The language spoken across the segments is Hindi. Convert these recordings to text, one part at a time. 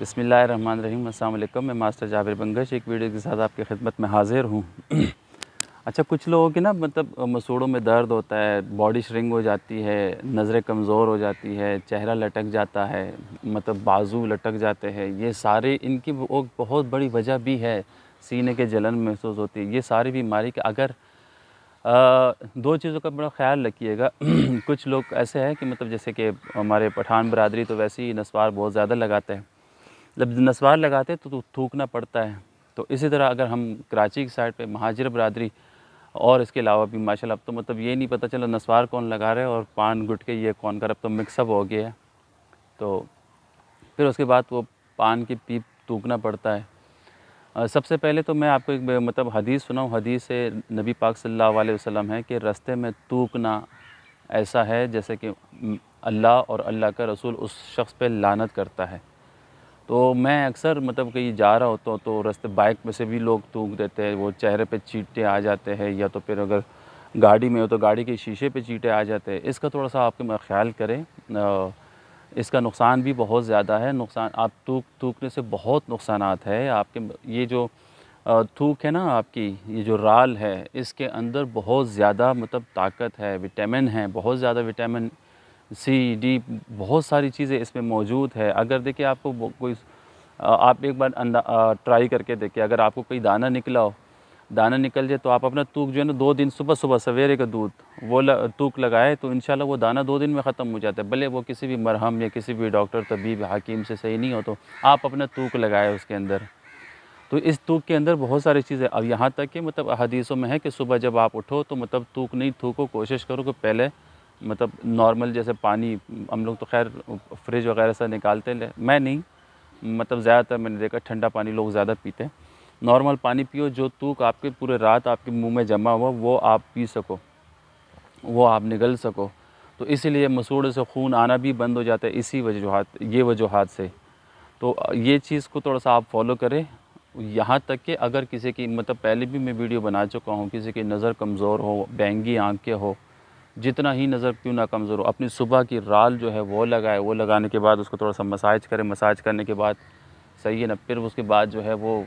बसमिल रहीम अल्लाम मैं मास्टर जाबिर बंगश एक वीडियो के साथ आपकी खिदमत में हाज़िर हूँ अच्छा कुछ लोगों के ना मतलब मसूड़ों में दर्द होता है बॉडी श्रिंग हो जाती है नज़रें कमज़ोर हो जाती है चेहरा लटक जाता है मतलब बाजू लटक जाते हैं ये सारे इनकी वो बहुत बड़ी वजह भी है सीने के जलन महसूस होती है ये सारी बीमारी के अगर आ, दो चीज़ों का बड़ा ख्याल रखिएगा कुछ लोग ऐसे हैं कि मतलब जैसे कि हमारे पठान बरदरी तो वैसे ही नस्वार बहुत ज़्यादा लगाते हैं जब नसवार लगाते तो, तो, थूकना पड़ता है तो इसी तरह अगर हम कराची की साइड पे महाजर बरदरी और इसके अलावा भी माशा अब तो मतलब ये नहीं पता चला नसवार कौन लगा रहे और पान गुट के ये कौन कर अब तो मिक्सअप हो गया है तो फिर उसके बाद वो पान की पीप थूकना पड़ता है सबसे पहले तो मैं आपको एक मतलब हदीस सुनाऊँ हदीस से नबी पाक सल्लल्लाहु अलैहि वसल्लम है कि रास्ते में थूकना ऐसा है जैसे कि अल्लाह और अल्लाह का रसूल उस शख्स पे लानत करता है तो मैं अक्सर मतलब कहीं जा रहा होता हूँ तो रास्ते बाइक में से भी लोग थूक देते हैं वो चेहरे पे चीटे आ जाते हैं या तो फिर अगर गाड़ी में हो तो गाड़ी के शीशे पे चीटे आ जाते हैं इसका थोड़ा सा आपके ख्याल करें इसका नुकसान भी बहुत ज़्यादा है नुकसान आप थूक थूकने से बहुत नुकसान है आपके ये जो थूक है ना आपकी ये जो राल है इसके अंदर बहुत ज़्यादा मतलब ताकत है विटामिन है बहुत ज़्यादा विटामिन सी डी बहुत सारी चीज़ें इसमें मौजूद है अगर देखिए आपको कोई आप एक बार ट्राई करके देखिए अगर आपको कोई दाना निकला हो दाना निकल जाए तो आप अपना तूक जो है ना दो दिन सुबह सुबह सवेरे का दूध वो तूक लगाए तो इन वो दाना दो दिन में ख़त्म हो जाता है भले वो किसी भी मरहम या किसी भी डॉक्टर तबीब हकीम से सही नहीं हो तो आप अपना तूक लगाए उसके अंदर तो इस तूक के अंदर बहुत सारी चीज़ें अब यहाँ तक कि मतलब हदीसों में है कि सुबह जब आप उठो तो मतलब तूक नहीं थूको कोशिश करो कि पहले मतलब नॉर्मल जैसे पानी हम लोग तो खैर फ्रिज वगैरह से निकालते हैं मैं नहीं मतलब ज़्यादातर मैंने देखा ठंडा पानी लोग ज़्यादा पीते हैं नॉर्मल पानी पियो जो तूक आपके पूरे रात आपके मुंह में जमा हुआ वो आप पी सको वो आप निगल सको तो इसीलिए मसूड़े से खून आना भी बंद हो जाता है इसी वजूहत ये वजूहत से तो ये चीज़ को थोड़ा सा आप फॉलो करें यहाँ तक कि अगर किसी की मतलब पहले भी मैं वीडियो बना चुका हूँ किसी की नज़र कमज़ोर हो बैंगी आँख के हो जितना ही नज़र क्यों ना कमज़ोर हो अपनी सुबह की राल जो है वो लगाए वो लगाने के बाद उसको थोड़ा सा मसाज करें मसाज करने के बाद सही है ना फिर उसके बाद जो है वो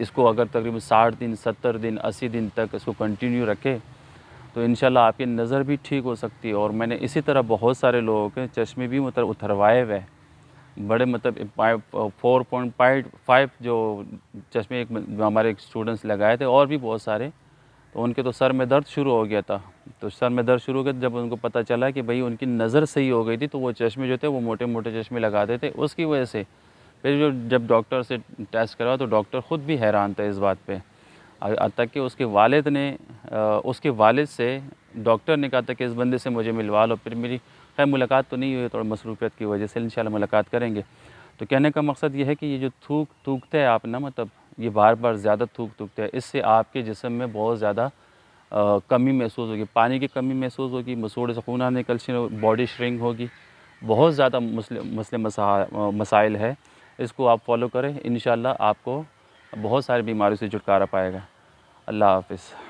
इसको अगर तकरीबन साठ दिन सत्तर दिन अस्सी दिन तक इसको कंटिन्यू रखे तो इन आपकी नज़र भी ठीक हो सकती है और मैंने इसी तरह बहुत सारे लोगों के चश्मे भी मतलब उतरवाए हुए बड़े मतलब फोर पॉइंट फाइव जो चश्मे एक हमारे स्टूडेंट्स लगाए थे और भी बहुत सारे तो उनके तो सर में दर्द शुरू हो गया था तो सर में दर्द शुरू हो गया जब उनको पता चला कि भाई उनकी नज़र सही हो गई थी तो वो चश्मे जो थे वो मोटे मोटे चश्मे लगाते थे उसकी वजह से फिर जो जब डॉक्टर से टेस्ट करवा तो डॉक्टर ख़ुद भी हैरान था इस बात पर तक कि उसके वालिद ने उसके वालिद से डॉक्टर ने कहा था कि इस बंदे से मुझे मिलवा लो फिर मेरी खैर मुलाकात तो नहीं हुई थोड़ा मसरूफियत की वजह से इन मुलाकात करेंगे तो कहने का मकसद ये है कि ये जो थूक थूकते हैं आप ना मतलब ये बार बार ज़्यादा थूक थूकते हैं इससे आपके जिसम में बहुत ज़्यादा कमी महसूस होगी पानी की कमी महसूस होगी मसूड़ से खून आने कल्शन बॉडी श्रिंक होगी बहुत ज़्यादा मसले मसले मसाइल है इसको आप फॉलो करें इन आपको बहुत सारी बीमारियों से छुटकारा पाएगा अल्लाह हाफिज़